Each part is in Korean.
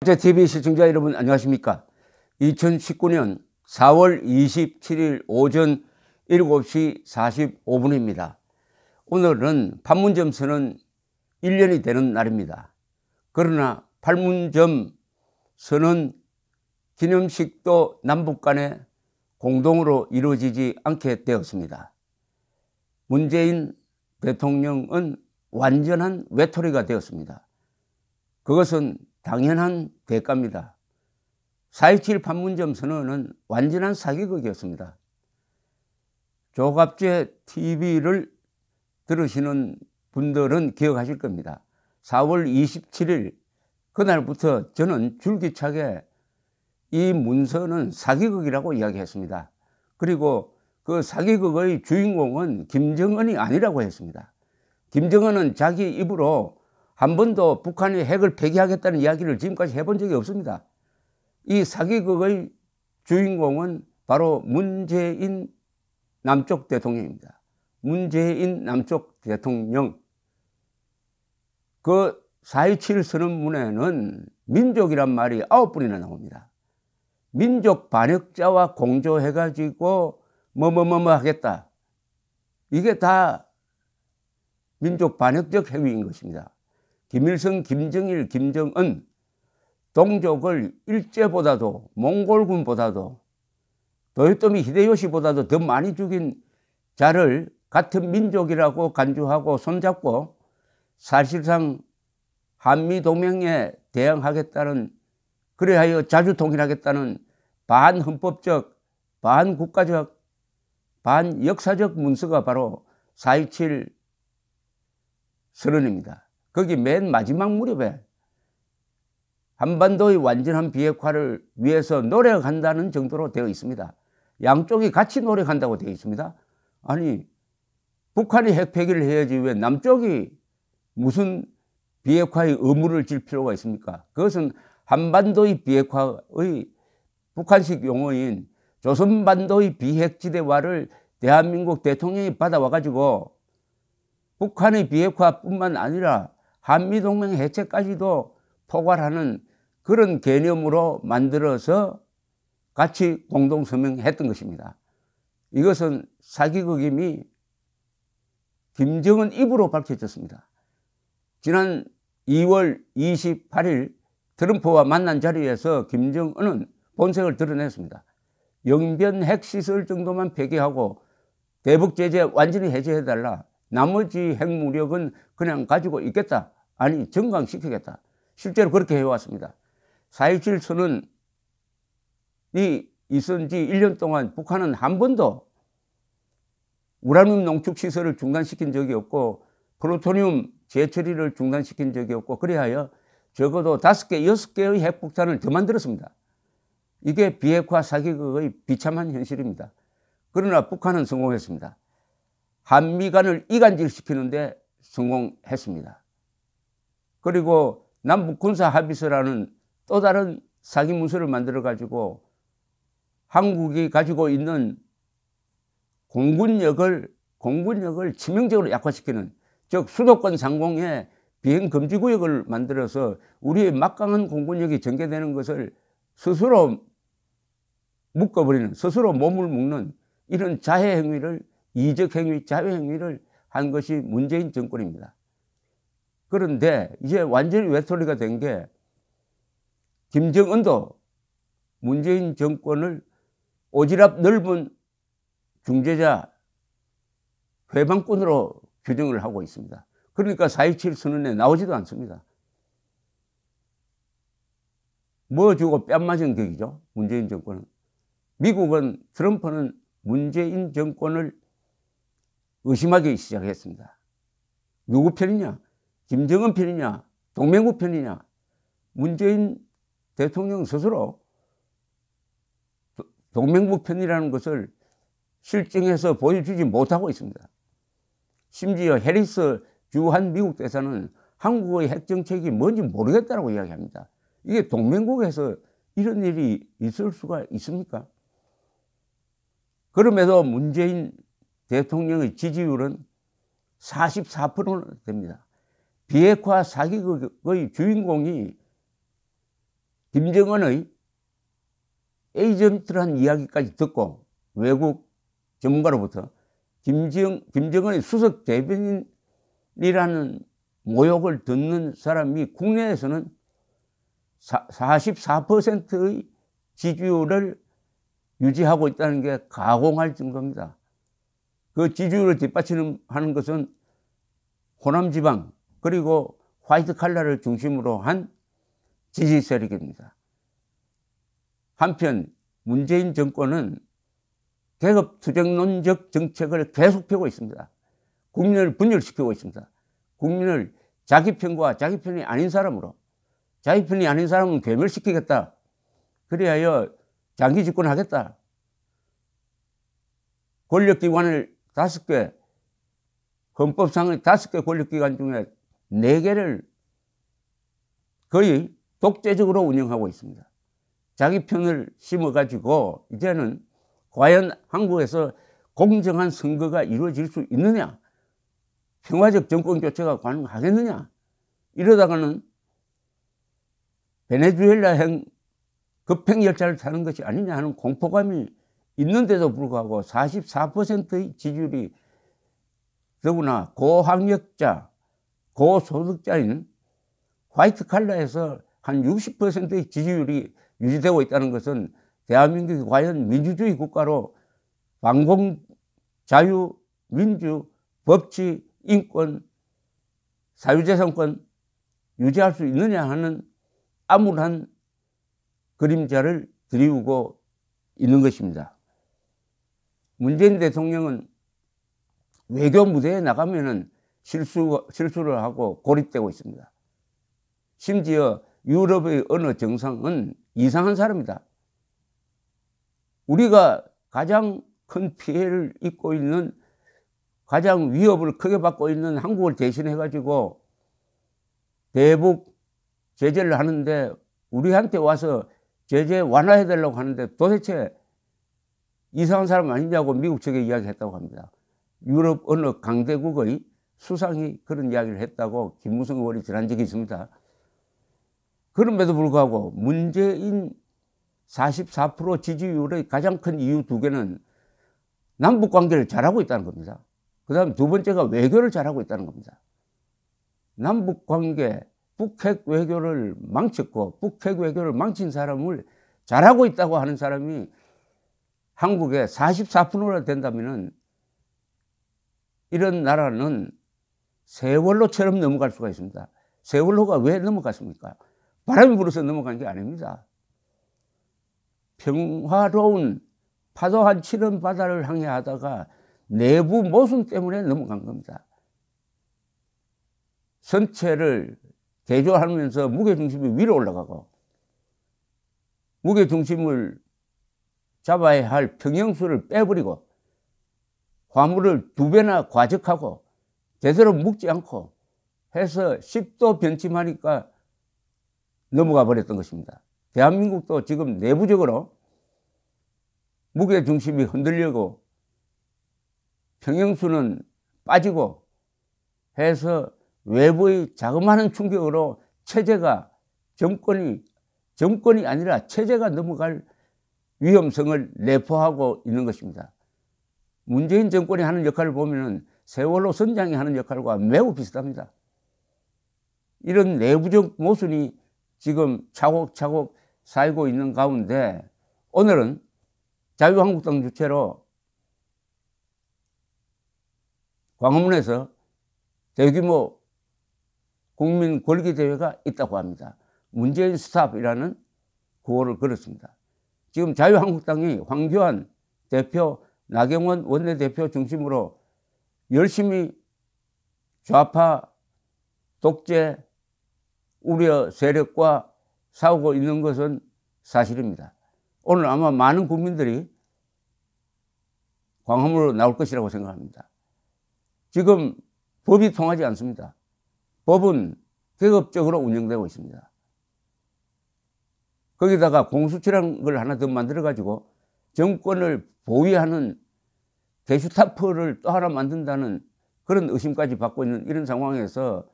경제TV 시청자 여러분 안녕하십니까 2019년 4월 27일 오전 7시 45분입니다 오늘은 판문점 선언 1년이 되는 날입니다 그러나 판문점 선언 기념식도 남북 간에 공동으로 이루어지지 않게 되었습니다 문재인 대통령은 완전한 외톨이가 되었습니다 그것은 당연한 대가입니다. 4.27 판문점 선언은 완전한 사기극이었습니다. 조갑제 TV를 들으시는 분들은 기억하실 겁니다. 4월 27일 그날부터 저는 줄기차게 이 문서는 사기극이라고 이야기했습니다. 그리고 그 사기극의 주인공은 김정은이 아니라고 했습니다. 김정은은 자기 입으로 한 번도 북한이 핵을 폐기하겠다는 이야기를 지금까지 해본 적이 없습니다. 이 사기극의 주인공은 바로 문재인 남쪽 대통령입니다. 문재인 남쪽 대통령. 그4.27 선언문에는 민족이란 말이 아홉 번이나 나옵니다. 민족 반역자와 공조해가지고 뭐 뭐 뭐 뭐 하겠다. 이게 다 민족 반역적 행위인 것입니다. 김일성, 김정일, 김정은 동족을 일제보다도 몽골군보다도 도요토미 히데요시보다도 더 많이 죽인 자를 같은 민족이라고 간주하고 손잡고 사실상 한미동맹에 대응하겠다는 그래하여 자주 통일하겠다는 반헌법적, 반국가적, 반역사적 문서가 바로 4.27 선언입니다. 거기 맨 마지막 무렵에 한반도의 완전한 비핵화를 위해서 노력한다는 정도로 되어 있습니다. 양쪽이 같이 노력한다고 되어 있습니다. 아니, 북한이 핵폐기를 해야지 왜 남쪽이 무슨 비핵화의 의무를 질 필요가 있습니까? 그것은 한반도의 비핵화의 북한식 용어인 조선반도의 비핵지대화를 대한민국 대통령이 받아와가지고 북한의 비핵화뿐만 아니라 한미동맹 해체까지도 포괄하는 그런 개념으로 만들어서 같이 공동서명했던 것입니다. 이것은 사기극임이 김정은 입으로 밝혀졌습니다. 지난 2월 28일 트럼프와 만난 자리에서 김정은은 본색을 드러냈습니다. 영변 핵시설 정도만 폐기하고 대북 제재 완전히 해제해달라. 나머지 핵무력은 그냥 가지고 있겠다. 아니 정강시키겠다. 실제로 그렇게 해왔습니다. 4.27 선언이 있은 지 1년 동안 북한은 한 번도 우라늄 농축 시설을 중단시킨 적이 없고 프로토늄 재처리를 중단시킨 적이 없고 그리하여 적어도 5개, 6개의 핵폭탄을 더 만들었습니다. 이게 비핵화 사기극의 비참한 현실입니다. 그러나 북한은 성공했습니다. 한미 간을 이간질시키는데 성공했습니다. 그리고 남북 군사 합의서라는 또 다른 사기 문서를 만들어 가지고 한국이 가지고 있는 공군력을 공군력을 치명적으로 약화시키는 즉 수도권 상공에 비행 금지 구역을 만들어서 우리의 막강한 공군력이 전개되는 것을 스스로 묶어버리는 스스로 몸을 묶는 이런 자해 행위를 이적 행위, 자해 행위를 한 것이 문재인 정권입니다. 그런데 이제 완전히 외톨이가 된 게 김정은도 문재인 정권을 오지랖 넓은 중재자 회방꾼으로 규정을 하고 있습니다. 그러니까 4.27 선언에 나오지도 않습니다. 뭐 주고 뺨 맞은 격이죠. 문재인 정권은. 미국은 트럼프는 문재인 정권을 의심하기 시작했습니다. 누구 편이냐? 김정은 편이냐, 동맹국 편이냐, 문재인 대통령 스스로 동맹국 편이라는 것을 실증해서 보여주지 못하고 있습니다. 심지어 해리스 주한 미국 대사는 한국의 핵정책이 뭔지 모르겠다고 이야기합니다. 이게 동맹국에서 이런 일이 있을 수가 있습니까? 그럼에도 문재인 대통령의 지지율은 44% 됩니다. 비핵화 사기극의 그, 주인공이 김정은의 에이전트라는 이야기까지 듣고 외국 전문가로부터 김정, 김정은의 수석 대변인이라는 모욕을 듣는 사람이 국내에서는 44%의 지지율을 유지하고 있다는 게 가공할 정도입니다. 그 지지율을 뒷받치 하는 것은 호남지방, 그리고 화이트 칼라를 중심으로 한 지지 세력입니다. 한편 문재인 정권은 계급 투쟁론적 정책을 계속 펴고 있습니다. 국민을 분열시키고 있습니다. 국민을 자기 편과 자기 편이 아닌 사람으로 자기 편이 아닌 사람은 괴멸시키겠다. 그리하여 장기 집권하겠다. 권력기관을 다섯 개, 헌법상의 다섯 개 권력기관 중에 네 개를 거의 독재적으로 운영하고 있습니다. 자기 편을 심어가지고 이제는 과연 한국에서 공정한 선거가 이루어질 수 있느냐? 평화적 정권 교체가 가능하겠느냐? 이러다가는 베네수엘라행 급행열차를 타는 것이 아니냐 하는 공포감이 있는데도 불구하고 44%의 지지율이 더구나 고학력자, 고소득자인 그 화이트 칼라에서 한 60%의 지지율이 유지되고 있다는 것은 대한민국이 과연 민주주의 국가로 방공, 자유, 민주, 법치, 인권, 사유재산권 유지할 수 있느냐 하는 암울한 그림자를 드리우고 있는 것입니다. 문재인 대통령은 외교 무대에 나가면은 실수, 실수를 하고 고립되고 있습니다. 심지어 유럽의 어느 정상은 이상한 사람이다. 우리가 가장 큰 피해를 입고 있는 가장 위협을 크게 받고 있는 한국을 대신해가지고 대북 제재를 하는데 우리한테 와서 제재 완화해달라고 하는데 도대체 이상한 사람 아니냐고 미국 측에 이야기했다고 합니다. 유럽 어느 강대국의 수상이 그런 이야기를 했다고 김무성 의원이 지난 적이 있습니다. 그럼에도 불구하고 문재인 44% 지지율의 가장 큰 이유 두 개는 남북 관계를 잘하고 있다는 겁니다. 그 다음 두 번째가 외교를 잘하고 있다는 겁니다. 남북 관계, 북핵 외교를 망쳤고, 북핵 외교를 망친 사람을 잘하고 있다고 하는 사람이 한국에 44%나 된다면 이런 나라는 세월로처럼 넘어갈 수가 있습니다. 세월호가 왜 넘어갔습니까? 바람이 불어서 넘어간 게 아닙니다. 평화로운 파도 한 치는 바다를 향해 하다가 내부 모순 때문에 넘어간 겁니다. 선체를 개조하면서 무게중심이 위로 올라가고 무게중심을 잡아야 할 평형수를 빼버리고 화물을 두 배나 과적하고 제대로 묶지 않고 해서 식도 변침하니까 넘어가 버렸던 것입니다. 대한민국도 지금 내부적으로 무게 중심이 흔들리고 평형수는 빠지고 해서 외부의 자그마한 충격으로 체제가 정권이 정권이 아니라 체제가 넘어갈 위험성을 내포하고 있는 것입니다. 문재인 정권이 하는 역할을 보면은 세월로 선장이 하는 역할과 매우 비슷합니다. 이런 내부적 모순이 지금 차곡차곡 쌓이고 있는 가운데 오늘은 자유한국당 주체로 광화문에서 대규모 국민 권리 대회가 있다고 합니다. 문재인 스탑이라는 구호를 걸었습니다. 지금 자유한국당이 황교안 대표, 나경원 원내대표 중심으로 열심히 좌파 독재 우려 세력과 싸우고 있는 것은 사실입니다. 오늘 아마 많은 국민들이 광화문으로 나올 것이라고 생각합니다. 지금 법이 통하지 않습니다. 법은 계급적으로 운영되고 있습니다. 거기다가 공수처라는 걸 하나 더 만들어가지고 정권을 보위하는 게슈타프를또 하나 만든다는 그런 의심까지 받고 있는 이런 상황에서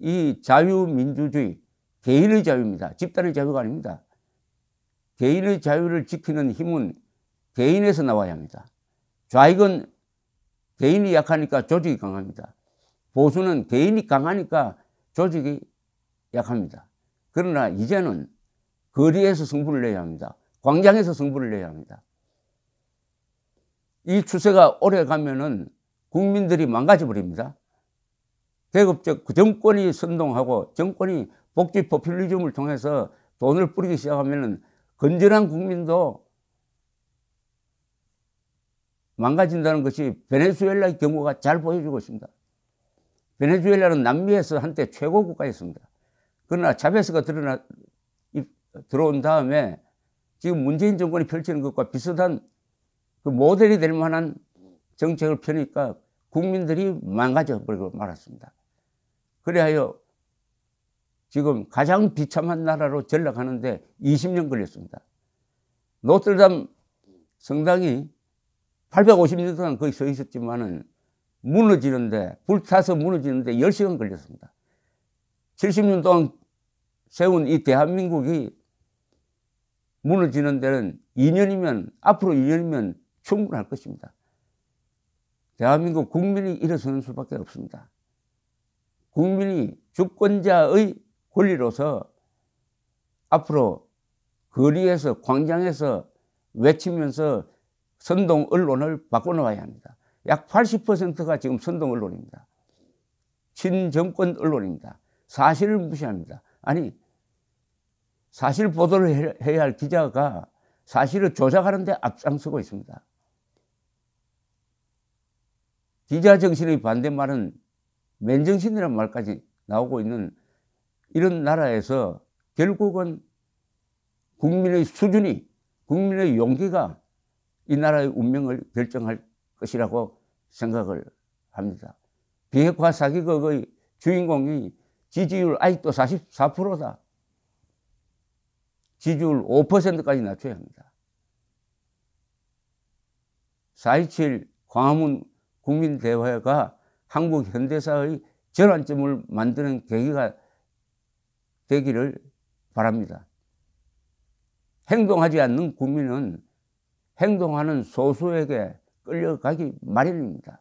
이 자유민주주의, 개인의 자유입니다. 집단의 자유가 아닙니다. 개인의 자유를 지키는 힘은 개인에서 나와야 합니다. 좌익은 개인이 약하니까 조직이 강합니다. 보수는 개인이 강하니까 조직이 약합니다. 그러나 이제는 거리에서 승부를 내야 합니다. 광장에서 승부를 내야 합니다. 이 추세가 오래 가면은 국민들이 망가져 버립니다. 계급적 그 정권이 선동하고 정권이 복지 포퓰리즘을 통해서 돈을 뿌리기 시작하면은 건전한 국민도 망가진다는 것이 베네수엘라의 경우가 잘 보여주고 있습니다. 베네수엘라는 남미에서 한때 최고 국가였습니다. 그러나 차베스가 드러나, 들어온 다음에 지금 문재인 정권이 펼치는 것과 비슷한 그 모델이 될 만한 정책을 펴니까 국민들이 망가져 버리고 말았습니다. 그래하여 지금 가장 비참한 나라로 전락하는데 20년 걸렸습니다. 노트르담 성당이 850년 동안 거기 서 있었지만은 무너지는데, 불타서 무너지는데 10시간 걸렸습니다. 70년 동안 세운 이 대한민국이 무너지는 데는 2년이면, 앞으로 2년이면 충분할 것입니다. 대한민국 국민이 일어서는 수밖에 없습니다. 국민이 주권자의 권리로서 앞으로 거리에서 광장에서 외치면서 선동 언론을 바꿔놓아야 합니다. 약 80%가 지금 선동 언론입니다. 친정권 언론입니다. 사실을 무시합니다. 아니 사실 보도를 해야 할 기자가 사실을 조작하는 데 앞장서고 있습니다. 기자 정신의 반대말은 맨정신이라는 말까지 나오고 있는 이런 나라에서 결국은 국민의 수준이 국민의 용기가 이 나라의 운명을 결정할 것이라고 생각을 합니다. 비핵화 사기극의 주인공이 지지율 아직도 44%다. 지지율 5%까지 낮춰야 합니다. 4.27 광화문 국민 대화가 한국 현대사의 전환점을 만드는 계기가 되기를 바랍니다. 행동하지 않는 국민은 행동하는 소수에게 끌려가기 마련입니다.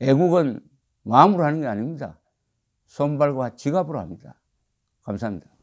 애국은 마음으로 하는 게 아닙니다. 손발과 지갑으로 합니다. 감사합니다.